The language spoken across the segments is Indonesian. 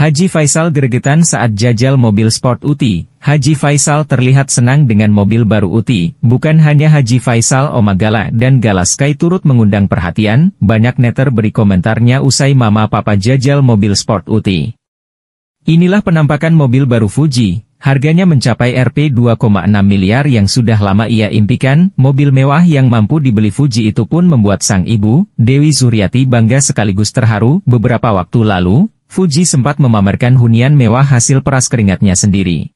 Haji Faisal gregetan saat jajal mobil sport UTI. Haji Faisal terlihat senang dengan mobil baru UTI. Bukan hanya Haji Faisal Omagala dan Gala Sky turut mengundang perhatian, banyak netter beri komentarnya usai mama papa jajal mobil sport UTI. Inilah penampakan mobil baru Fuji. Harganya mencapai Rp 2,6 miliar yang sudah lama ia impikan, mobil mewah yang mampu dibeli Fuji itu pun membuat sang ibu, Dewi Zuriati bangga sekaligus terharu, beberapa waktu lalu, Fuji sempat memamerkan hunian mewah hasil peras keringatnya sendiri.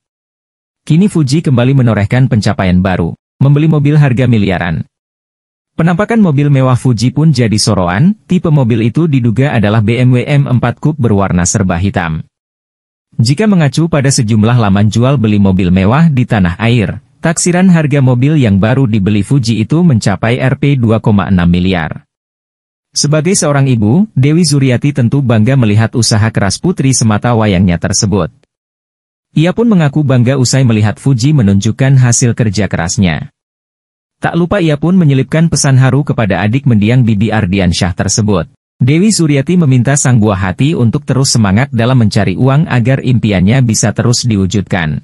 Kini Fuji kembali menorehkan pencapaian baru, membeli mobil harga miliaran. Penampakan mobil mewah Fuji pun jadi soroan, tipe mobil itu diduga adalah BMW M4 Coupe berwarna serba hitam. Jika mengacu pada sejumlah laman jual beli mobil mewah di tanah air, taksiran harga mobil yang baru dibeli Fuji itu mencapai Rp 2,6 miliar. Sebagai seorang ibu, Dewi Zuriati tentu bangga melihat usaha keras putri semata wayangnya tersebut. Ia pun mengaku bangga usai melihat Fuji menunjukkan hasil kerja kerasnya. Tak lupa ia pun menyelipkan pesan haru kepada adik mendiang Bibi Ardiansyah tersebut. Dewi Suryati meminta sang buah hati untuk terus semangat dalam mencari uang agar impiannya bisa terus diwujudkan.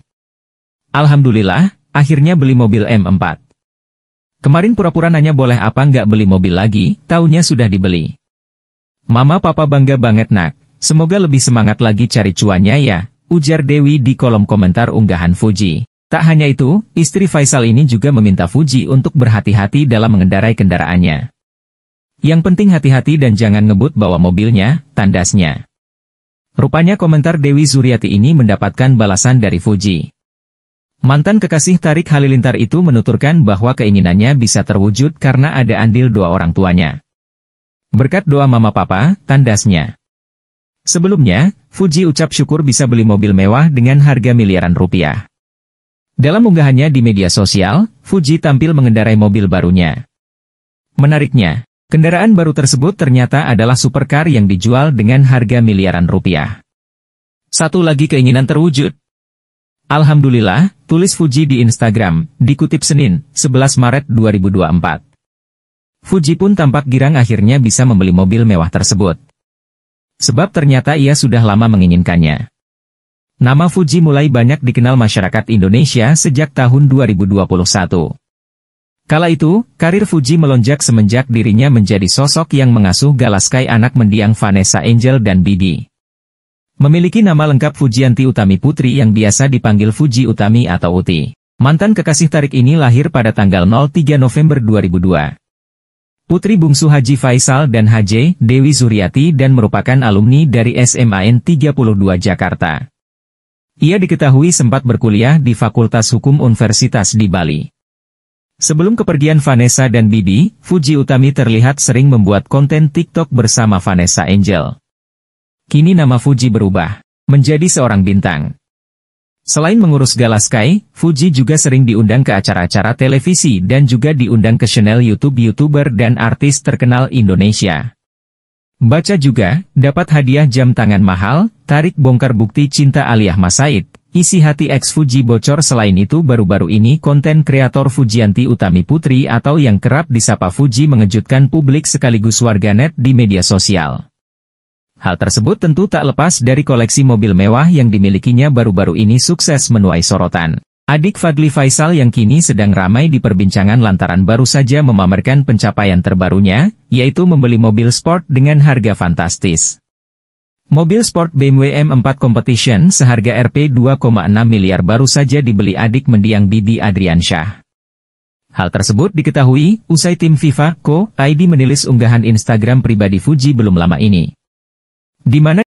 Alhamdulillah, akhirnya beli mobil M4. Kemarin pura-pura nanya boleh apa nggak beli mobil lagi, taunya sudah dibeli. Mama papa bangga banget nak, semoga lebih semangat lagi cari cuannya ya, ujar Dewi di kolom komentar unggahan Fuji. Tak hanya itu, istri Faisal ini juga meminta Fuji untuk berhati-hati dalam mengendarai kendaraannya. Yang penting hati-hati dan jangan ngebut bawa mobilnya, tandasnya. Rupanya komentar Dewi Zuriati ini mendapatkan balasan dari Fuji. Mantan kekasih Tarik Halilintar itu menuturkan bahwa keinginannya bisa terwujud karena ada andil dua orang tuanya. Berkat doa mama papa, tandasnya. Sebelumnya, Fuji ucap syukur bisa beli mobil mewah dengan harga miliaran rupiah. Dalam unggahannya di media sosial, Fuji tampil mengendarai mobil barunya. Menariknya, kendaraan baru tersebut ternyata adalah supercar yang dijual dengan harga miliaran rupiah. Satu lagi keinginan terwujud, Alhamdulillah, tulis Fuji di Instagram, dikutip Senin, 11 Maret 2024. Fuji pun tampak girang akhirnya bisa membeli mobil mewah tersebut. Sebab ternyata ia sudah lama menginginkannya. Nama Fuji mulai banyak dikenal masyarakat Indonesia sejak tahun 2021. Kala itu, karir Fuji melonjak semenjak dirinya menjadi sosok yang mengasuh galaskai anak mendiang Vanessa Angel dan Bibi. Memiliki nama lengkap Fujianti Utami Putri yang biasa dipanggil Fuji Utami atau Uti. Mantan kekasih Tarik ini lahir pada tanggal 03 November 2002. Putri bungsu Haji Faisal dan Haji Dewi Zuriati dan merupakan alumni dari SMAN 32 Jakarta. Ia diketahui sempat berkuliah di Fakultas Hukum Universitas di Bali. Sebelum kepergian Vanessa dan Bibi, Fuji Utami terlihat sering membuat konten TikTok bersama Vanessa Angel. Kini nama Fuji berubah, menjadi seorang bintang. Selain mengurus Gala Sky, Fuji juga sering diundang ke acara-acara televisi dan juga diundang ke channel YouTube YouTuber dan artis terkenal Indonesia. Baca juga, dapat hadiah jam tangan mahal, tarik bongkar bukti cinta Aliyah Masaid, Isi hati ex Fuji bocor selain itu baru-baru ini konten kreator Fujianti Utami Putri atau yang kerap disapa Fuji mengejutkan publik sekaligus warganet di media sosial. Hal tersebut tentu tak lepas dari koleksi mobil mewah yang dimilikinya baru-baru ini sukses menuai sorotan. Adik Fadli Faisal yang kini sedang ramai di perbincangan lantaran baru saja memamerkan pencapaian terbarunya, yaitu membeli mobil sport dengan harga fantastis. Mobil sport BMW M4 Competition seharga Rp 2,6 miliar baru saja dibeli adik mendiang Bibi Adriansyah. Hal tersebut diketahui, usai tim FIFA Co. ID menilis unggahan Instagram pribadi Fuji belum lama ini di mana